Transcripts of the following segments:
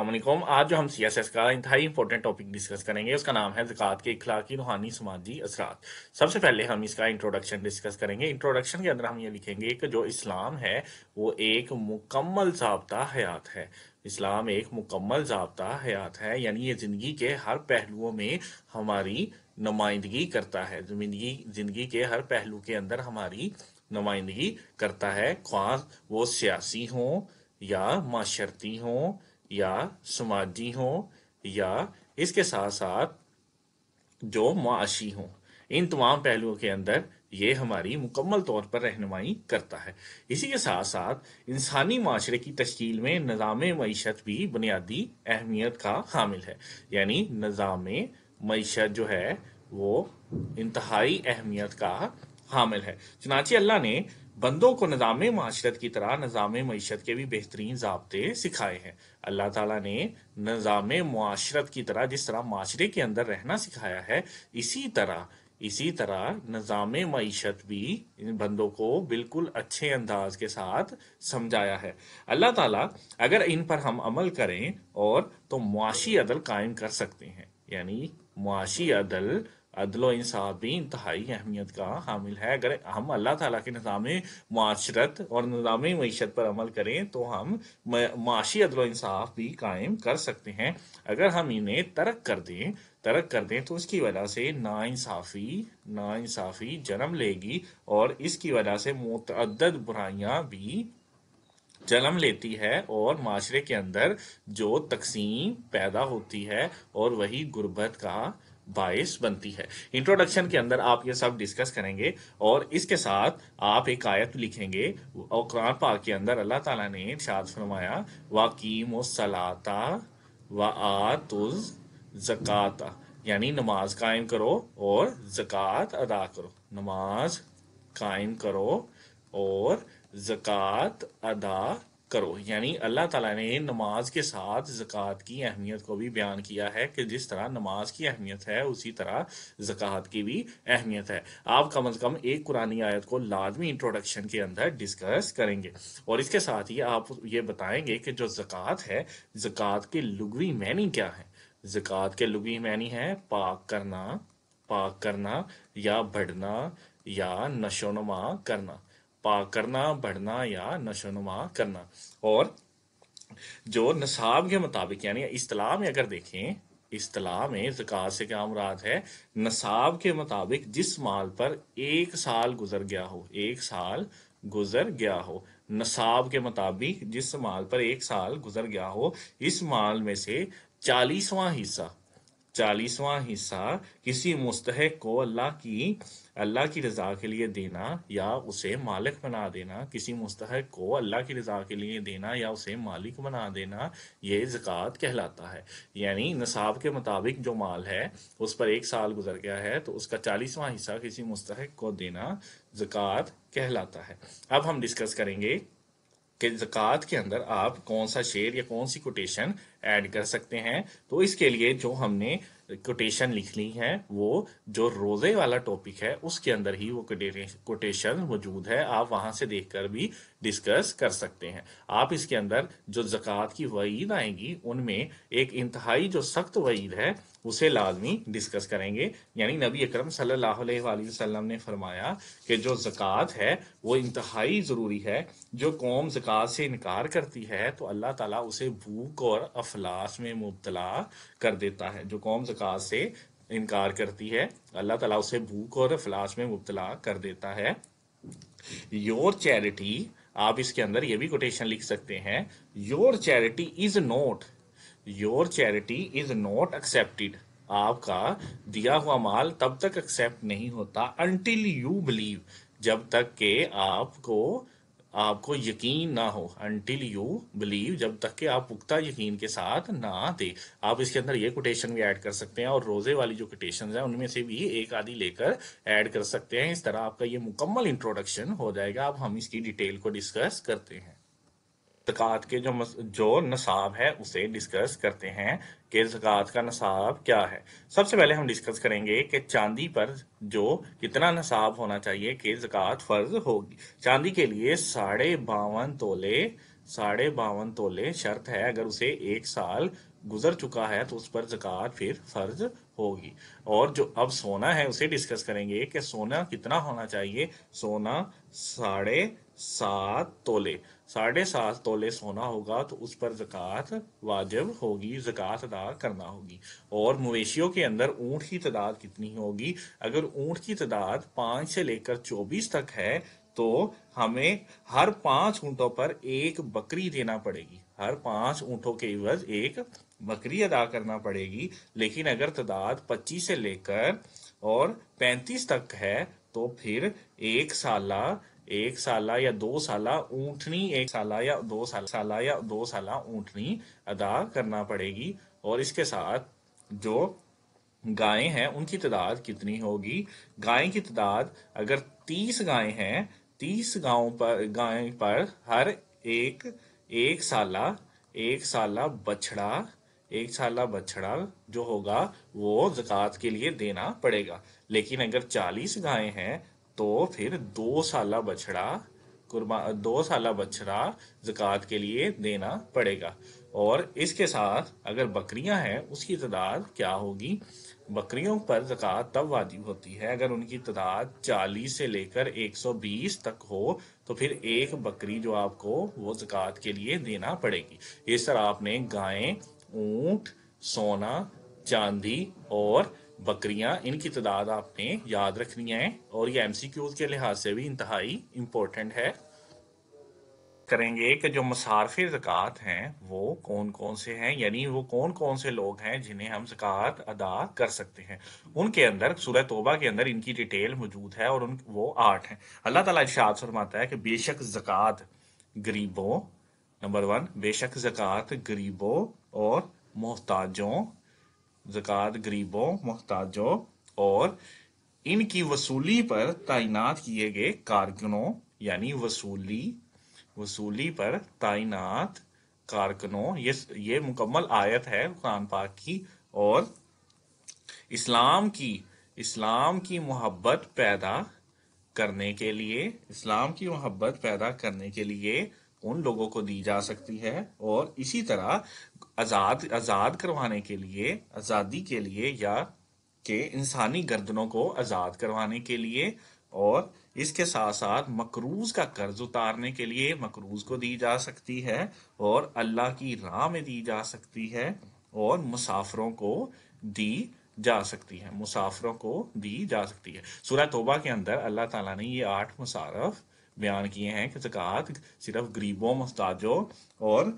अल्लाम आज जो हम सी एस एस का इंतहाई इंपॉर्टेंट टॉपिक डिस्कस करेंगे उसका नाम है जक़ात के इखलाकी रूहानी समाजी असरात सबसे पहले हम इसका इंट्रोडक्शन डिस्कस करेंगे इंट्रोडक्शन के अंदर हम ये लिखेंगे कि जो इस्लाम है वो एक मुकम्मल जबता हयात है इस्लाम एक मुकम्मल जबता हयात है यानी ये ज़िंदगी के हर पहलुओं में हमारी नुमाइंदगी करता है ज़िंदगी ज़िंदगी के हर पहलू के अंदर हमारी नुमाइंदगी करता है ख्वा वो सियासी हों या माशरती हों या समाजी हो या इसके साथ साथ जो मुआशी हों इन तमाम पहलुओं के अंदर ये हमारी मुकम्मल तौर पर रहनुमाई करता है इसी के साथ साथ इंसानी माशरे की तश्कील में निज़ाम मीशत भी बुनियादी अहमियत का हामिल है यानी निज़ाम मीशत जो है वो इंतहाई अहमियत का हामिल है चनाची अल्लाह ने बंदों को निज़ाम माशरत की तरह निज़ाम मीशत के भी बेहतरीन जबते सिखाए हैं अल्लाह ताला ने निज़ाम माशरत की तरह जिस तरह माशरे के अंदर रहना सिखाया है इसी तरह इसी तरह निज़ाम मीशत भी इन बंदों को बिल्कुल अच्छे अंदाज के साथ समझाया है अल्लाह ताला अगर इन पर हम अमल करें और तो मुआशी अदल कायम कर सकते हैं यानी मुआशी अदल अदल इंसाफ भी इंतहाई अहमियत का हामिल है अगर हम अल्लाह ताला के निज़ाम माशरत और निज़ाम मीशत पर अमल करें तो हम माशी अदल इंसाफ भी कायम कर सकते हैं अगर हम इन्हें तर्क कर दें तरक कर दें तो उसकी वजह से नाानसाफ़ी नाानसाफ़ी जन्म लेगी और इसकी वजह से मतद बुराइयाँ भी जन्म लेती है और माशरे के अंदर जो तकसीम पैदा होती है और वही गुर्बत का बाइस बनती है इंट्रोडक्शन के अंदर आप ये सब डिस्कस करेंगे और इसके साथ आप एक आयत लिखेंगे और कुरान पाक के अंदर अल्लाह ताला ने इर्शाद फरमाया वाकीम सलाता व आतुज जक़ाता यानी नमाज कायम करो और जक़ात अदा करो नमाज कायम करो और जक़ात अदा करो यानी अल्लाह ताला ने नमाज के साथ ज़क़ात की अहमियत को भी बयान किया है कि जिस तरह नमाज की अहमियत है उसी तरह जक़ात की भी अहमियत है आप कम अज़ कम एक कुरानी आयत को लाजमी इंट्रोडक्शन के अंदर डिस्कस करेंगे और इसके साथ ही आप ये बताएंगे कि जो ज़क़़त है ज़क़़त के लुगवी मैनी क्या है जक़ात के लुगवी मैनी है पाक करना पाक करना या बढ़ना या नशोनमा करना पा करना बढ़ना या नशोनुमा करना और जो नसाब के मुताबिक यानी इस्तलाह में अगर देखें इस्तलाह में जक़ात से क्या मुराद है नसाब के मुताबिक जिस माल पर एक साल गुजर गया हो एक साल गुजर गया हो नसाब के मुताबिक जिस माल पर एक साल गुजर गया हो इस माल में से चालीसवां हिस्सा चालीसवां हिस्सा किसी मुस्तहक को अल्लाह की अल्लाह की रज़ा के लिए देना या उसे मालिक बना देना किसी मुस्तहक को अल्लाह की रज़ा के लिए देना या उसे मालिक बना देना ये ज़क़़त कहलाता है यानी नसाब के मुताबिक जो माल है उस पर एक साल गुजर गया है तो उसका चालीसवां हिस्सा किसी मुस्तहक को देना ज़क़़त कहलाता है अब हम डिस्कस करेंगे कि ज़क़़त के अंदर आप कौन सा शेर या कौन सी कोटेशन ऐड कर सकते हैं तो इसके लिए जो हमने कोटेशन लिख ली है वो जो रोज़े वाला टॉपिक है उसके अंदर ही वो कोटेशन मौजूद है आप वहाँ से देखकर भी डिस्कस कर सकते हैं आप इसके अंदर जो जक़ात की वईद आएगी उनमें एक इंतहाई जो सख्त वईद है उसे लाजमी डिस्कस करेंगे यानी नबी अक्रम सल्लाम ने फरमाया कि जो ज़क़़त है वो इंतहाई ज़रूरी है जो कौम ज़क़़त से इनकार करती है तो अल्लाह ताला उसे भूख और अफलास में मुबतला कर देता है जो कौम ज़क़़त से इनकार करती है अल्लाह ताला उसे भूख और अफलास में मुबतला कर देता है योर चैरिटी आप इसके अंदर ये भी कोटेशन लिख सकते हैं your charity is not your charity is not accepted आपका दिया हुआ माल तब तक एक्सेप्ट नहीं होता अनटिल यू बिलीव जब तक के आपको आपको यकीन ना हो अनटिल यू बिलीव जब तक के आप पुख्ता यकीन के साथ ना दे आप इसके अंदर ये कोटेशन भी ऐड कर सकते हैं और रोजे वाली जो कोटेशन है उनमें से भी एक आदि लेकर ऐड कर सकते हैं इस तरह आपका ये मुकम्मल इंट्रोडक्शन हो जाएगा अब हम इसकी डिटेल को डिस्कस करते हैं ज़क़़त के जो जो नसाब है उसे डिस्कस करते हैं कि ज़क़़त का नसाब क्या है सबसे पहले हम डिस्कस करेंगे कि चांदी पर जो कितना नसाब होना चाहिए कि ज़क़़त फ़र्ज होगी चांदी के लिए साढ़े बावन तोले साढ़े बावन तोले शर्त है अगर उसे एक साल गुजर चुका है तो उस पर जक़ात फिर फर्ज होगी और जो अब सोना है उसे डिस्कस करेंगे कि सोना कितना होना चाहिए सोना साढ़े सात तोले साढ़े सात तोले सोना होगा तो उस पर जक़ात वाजिब होगी जक़ात अदा करना होगी और मवेशियों के अंदर ऊँट की तादाद कितनी होगी अगर ऊँट की तादाद पाँच से लेकर चौबीस तक है तो हमें हर पांच ऊँटों पर एक बकरी देना पड़ेगी हर पांच ऊँटों के इवज एक बकरी अदा करना पड़ेगी लेकिन अगर तादाद पच्चीस से लेकर और पैंतीस तक है तो फिर एक साला एक साल या दो साल ऊँटनी एक साल या दो साल साल या दो साल ऊँटनी अदा करना पड़ेगी और इसके साथ जो गायें हैं उनकी तादाद कितनी होगी गाय की तादाद अगर तीस गाय हैं तीस गाँव पर गाय पर हर एक एक साल एक साल बछड़ा एक साल बछड़ा जो होगा वो जक़ात के लिए देना पड़ेगा लेकिन अगर चालीस गायें हैं तो फिर दो साल बछड़ा कुर्बा दो साल बछड़ा जक़ात के लिए देना पड़ेगा और इसके साथ अगर बकरियां हैं उसकी तादाद क्या होगी बकरियों पर जक़ात तब वाजिब होती है अगर उनकी तादाद 40 से लेकर 120 तक हो तो फिर एक बकरी जो आपको वो जक़ात के लिए देना पड़ेगी इस तरह आपने गायें ऊंट सोना चांदी और बकरियां इनकी तादाद आपने याद रखनी है और ये एमसीक्यूज के लिहाज से भी इंतहाई इम्पोर्टेंट है करेंगे कि जो मसारफ जक़ात हैं वो कौन कौन से हैं यानी वो कौन कौन से लोग हैं जिन्हें हम जक़ात अदा कर सकते हैं उनके अंदर सूरह तोबा के अंदर इनकी डिटेल मौजूद है और उन वो आठ हैं अल्लाह ताला इरशाद फरमाता है कि बेशक जक़ात गरीबों नंबर वन बेशक जक़ात गरीबों और मोहताजों जक़ात गरीबों मोहताजों और इनकी वसूली पर तैनात किए गए कारकुनों यानी वसूली वसूली पर तैनात कारकुनों ये ये मुकम्मल आयत है कुरान पाक की और इस्लाम की इस्लाम की मोहब्बत पैदा करने के लिए इस्लाम की मोहब्बत पैदा करने के लिए उन लोगों को दी जा सकती है और इसी तरह आज़ाद आज़ाद करवाने के लिए आज़ादी के लिए या के इंसानी गर्दनों को आज़ाद करवाने के लिए और इसके साथ साथ मकरूज का कर्ज उतारने के लिए मकरूज को दी जा सकती है और अल्लाह की राह में दी जा सकती है और मुसाफरों को दी जा सकती है मुसाफरों को दी जा सकती है सूरह तोबा के अंदर अल्लाह ताला ने ये आठ मुसारफ़ बयान किए हैं कि जक़ात सिर्फ गरीबों मस्ताजों और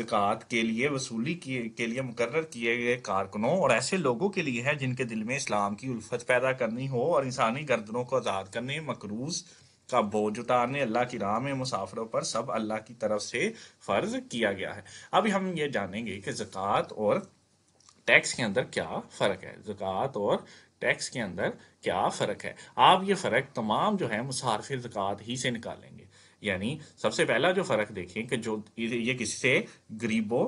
ज़क़़त के लिए वसूली किए के लिए मुकर किए गए कारकुनों और ऐसे लोगों के लिए है जिनके दिल में इस्लाम की उल्फत पैदा करनी हो और इंसानी गर्दनों को आज़ाद करने मकरूज़ का बोझ उतारने अल्लाह की राह में मुसाफिरों पर सब अल्लाह की तरफ से फ़र्ज किया गया है अब हम ये जानेंगे कि जक़ात और टैक्स के अंदर क्या फ़र्क है ज़क़़त और टैक्स के अंदर क्या फ़र्क है आप ये फ़र्क तमाम जो है मुसारफ जक़ात ही से निकालेंगे यानी सबसे पहला जो फ़र्क देखें कि जो ये किसी से गरीबों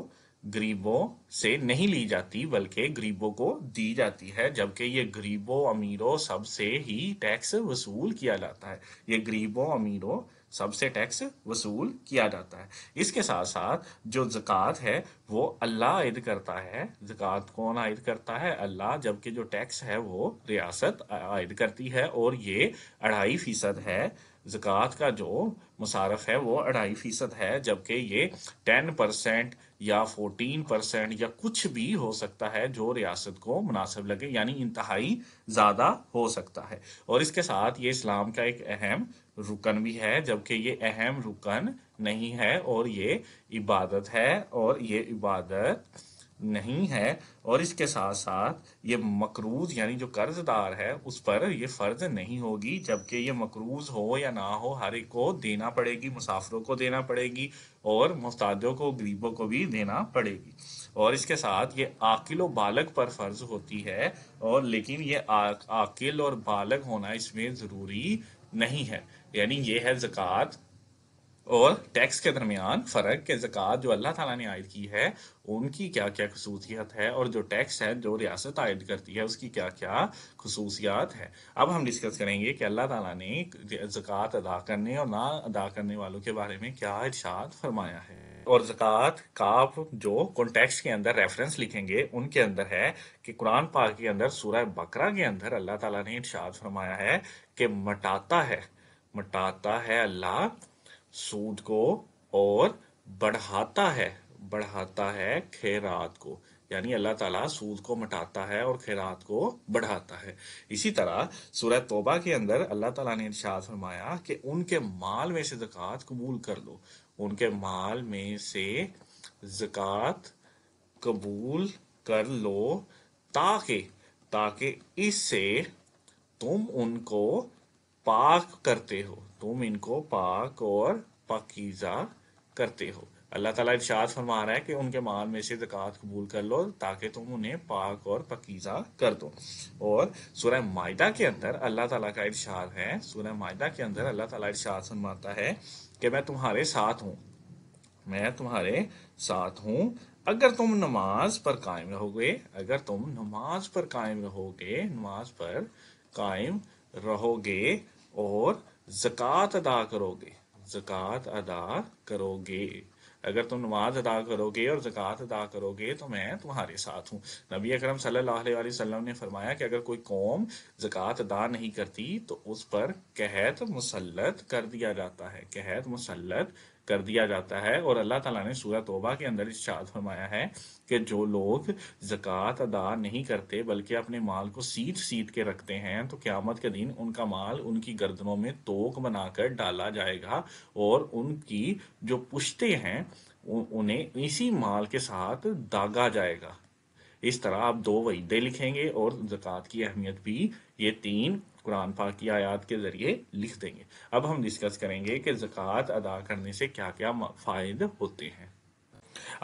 गरीबों से नहीं ली जाती बल्कि गरीबों को दी जाती है जबकि ये गरीबों अमीरों सबसे ही टैक्स वसूल किया जाता है ये गरीबों अमीरों सबसे टैक्स वसूल किया जाता है इसके साथ साथ जो जक़ात है वो अल्लाह आयद करता है ज़क़़त कौन आयद करता है अल्लाह जबकि जो टैक्स है वो रियासत आयद करती है और ये अढ़ाई फ़ीसद है जक़ात का जो मुसारफ है वो अढ़ाई फ़ीसद है जबकि ये टेन परसेंट या 14 परसेंट या कुछ भी हो सकता है जो रियासत को मुनासिब लगे यानी इंतहाई ज़्यादा हो सकता है और इसके साथ ये इस्लाम का एक अहम रुकन भी है जबकि ये अहम रुकन नहीं है और ये इबादत है और ये इबादत नहीं है और इसके साथ साथ ये मकरूज यानी जो कर्जदार है उस पर ये फर्ज नहीं होगी जबकि ये मकरूज हो या ना हो हर एक को देना पड़ेगी मुसाफरों को देना पड़ेगी और मुस्तादों को गरीबों को भी देना पड़ेगी और इसके साथ ये आकिल और बालक पर फर्ज होती है और लेकिन ये आ, आकिल और बालक होना इसमें ज़रूरी नहीं है यानी ये है जक़ात और टैक्स के दरमियान फ़र्क के जक़ात जो अल्लाह ताला ने आयद की है उनकी क्या क्या खसूसियात है और जो टैक्स है जो रियासत आयद करती है उसकी क्या क्या खसूसियात है अब हम डिस्कस करेंगे कि अल्लाह ताला ने जक़ात अदा करने और ना अदा करने वालों के बारे में क्या इर्शाद फरमाया है और जक़ात का जो कॉन्टेक्स्ट के अंदर रेफरेंस लिखेंगे उनके अंदर है कि कुरान पाक के अंदर सूरह बकरा के अंदर अल्लाह ताला ने इर्शाद फरमाया है कि मटाता है मटाता है अल्लाह सूद को और बढ़ाता है बढ़ाता है खैरात को यानी अल्लाह ताला सूद को मटाता है और खैरात को बढ़ाता है इसी तरह सूरह तोबा के अंदर अल्लाह ताला ने इरशाद फरमाया कि उनके माल में से जक़ात कबूल कर लो उनके माल में से जक़ात कबूल कर लो ताकि ताकि इससे तुम उनको पाक करते हो तुम इनको पाक और पकीजा करते हो अल्लाह ताला इरशाद फरमा रहा है कि उनके माल में से जक़ात कबूल कर लो ताकि तुम उन्हें पाक और पकीज़ा कर दो और सूरह मायदा के अंदर अल्लाह ताला का इरशाद है सूरह मायदा के अंदर अल्लाह ताला इरशाद फरमाता है कि मैं तुम्हारे साथ हूँ मैं तुम्हारे साथ हूँ अगर तुम नमाज पर कायम रहोगे अगर तुम नमाज पर कायम रहोगे नमाज पर कायम रहोगे और ज़क़़त अदा करोगे जक़ात अदा करोगे अगर तुम नमाज अदा करोगे और ज़क़़त अदा करोगे तो मैं तुम्हारे साथ हूँ नबी अकरम सल्लल्लाहु अलैहि वसल्लम ने फरमाया कि अगर कोई कौम ज़क़़त अदा नहीं करती तो उस पर कहत मुसलत कर दिया जाता है कहत मुसलत कर दिया जाता है और अल्लाह ताला ने सूरह तोबा के अंदर इशाद फरमाया है कि जो लोग ज़क़़त अदा नहीं करते बल्कि अपने माल को सीट सीट के रखते हैं तो क़्यामत के दिन उनका माल उनकी गर्दनों में तोक बनाकर डाला जाएगा और उनकी जो पुश्ते हैं उन्हें इसी माल के साथ दागा जाएगा इस तरह आप दो वहीदे लिखेंगे और ज़क़़त की अहमियत भी ये तीन कुरान पाक की आयात के ज़रिए लिख देंगे अब हम डिस्कस करेंगे कि जक़ात अदा करने से क्या क्या फ़ायदे होते हैं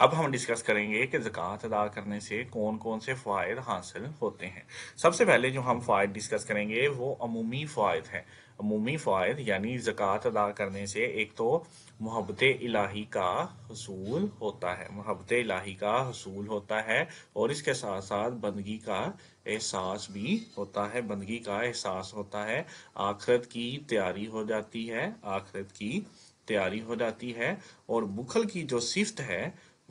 अब हम डिस्कस करेंगे कि ज़क़़त अदा करने से कौन कौन से फ़ायद हासिल होते हैं सबसे पहले जो हम फ़ायद डिस्कस करेंगे वो अमूमी फ़ायद हैं अमूमी फ़ायद यानी ज़क़़त अदा करने से एक तो मोहब्बत इलाही का हसूल होता है मोहब्बत इलाही का हसूल होता है और इसके साथ साथ बंदगी का एहसास भी होता है बंदगी का एहसास होता है आखरत की तैयारी हो जाती है आखरत की तैयारी हो जाती है और बुखल की जो सिफ्त है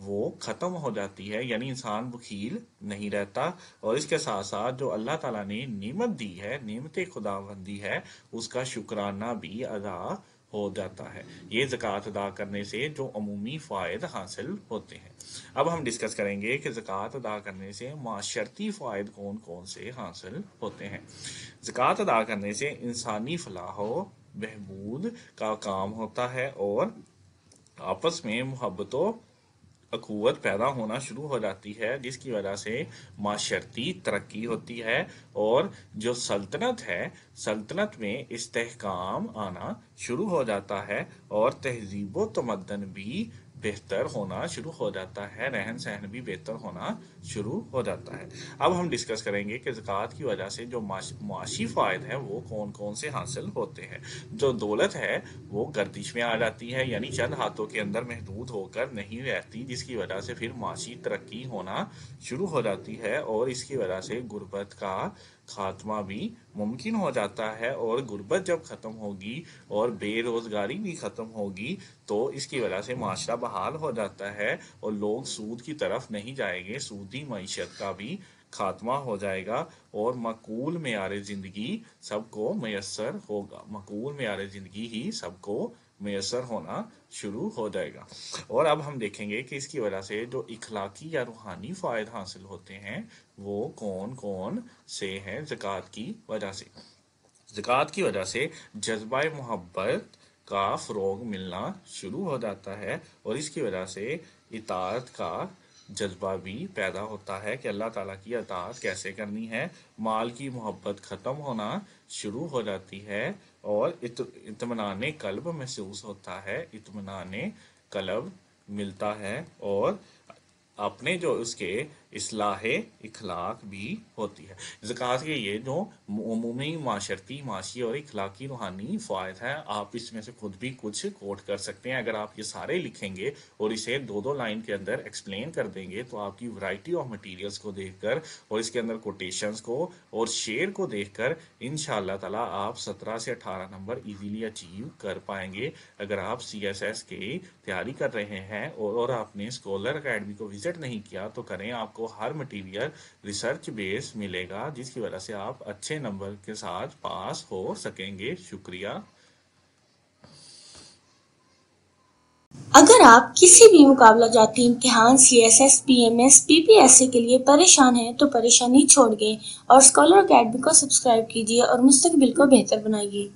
वो ख़त्म हो जाती है यानी इंसान वकील नहीं रहता और इसके साथ साथ जो अल्लाह ताला ने नियमत दी है नियमत खुदाबंदी है उसका शुक्राना भी अदा हो जाता है ये ज़क़़त अदा करने से जो अमूमी फ़ायद हासिल होते हैं अब हम डिस्कस करेंगे कि ज़क़़त अदा करने से माशरती फ़ायद कौन कौन से हासिल होते हैं ज़क़़त अदा करने से इंसानी फलाह बहबूद का काम होता है और आपस में मोहब्बतों अकूत पैदा होना शुरू हो जाती है जिसकी वजह से माशर्ती तरक्की होती है और जो सल्तनत है सल्तनत में इस्तेकाम आना शुरू हो जाता है और तहजीब तमदन भी बेहतर होना शुरू हो जाता है रहन सहन भी बेहतर होना शुरू हो जाता है अब हम डिस्कस करेंगे कि जक़ात की वजह से जो माशी फ़ायदे है वो कौन कौन से हासिल होते हैं जो दौलत है वो गर्दिश में आ जाती है यानी चंद हाथों के अंदर महदूद होकर नहीं रहती जिसकी वजह से फिर माशी तरक्की होना शुरू हो जाती है और इसकी वजह से गुर्बत का खात्मा भी मुमकिन हो जाता है और गुर्बत जब ख़त्म होगी और बेरोज़गारी भी ख़त्म होगी तो इसकी वजह से माशरा बहाल हो जाता है और लोग सूद की तरफ नहीं जाएंगे सूदी मीशत का भी खात्मा हो जाएगा और मकूल मयार ज़िंदगी सबको मैसर होगा मकूल मयार ज़िंदगी ही सबको मैसर होना शुरू हो जाएगा और अब हम देखेंगे कि इसकी वजह से जो इखलाकी या रूहानी फ़ायद हासिल होते हैं वो कौन कौन से हैं ज़क़़त की वजह से ज़क़़त की वजह से जज्बा मोहब्बत का फ़रोग मिलना शुरू हो जाता है और इसकी वजह से इतारत का जज्बा भी पैदा होता है कि अल्लाह ताला की अतात कैसे करनी है माल की मोहब्बत ख़त्म होना शुरू हो जाती है और इत, इतमनाने कल्ब महसूस होता है इतमान कल्ब मिलता है और अपने जो उसके असलाह इखलाक भी होती है जक़ात के ये जो अमूमी माशरती माशी और इखलाकी रूहानी फ़ायद है आप इसमें से खुद भी कुछ कोट कर सकते हैं अगर आप ये सारे लिखेंगे और इसे दो दो लाइन के अंदर एक्सप्लेन कर देंगे तो आपकी वैरायटी ऑफ मटेरियल्स को देखकर और इसके अंदर कोटेशंस को और शेयर को देख कर इन शाह आप सत्रह से अठारह नंबर ईजीली अचीव कर पाएंगे अगर आप सी एस एस की तैयारी कर रहे हैं और, और आपने स्कॉलर अकेडमी को विज़िट नहीं किया तो करें आपको आपको हर मटेरियल रिसर्च बेस मिलेगा जिसकी वजह से आप अच्छे नंबर के साथ पास हो सकेंगे शुक्रिया अगर आप किसी भी मुकाबला जाती इम्तिहान C S S P M S P P S A के लिए परेशान हैं तो परेशानी छोड़ गए और स्कॉलर अकेडमी को सब्सक्राइब कीजिए और मुस्तकबिल को बेहतर बनाइए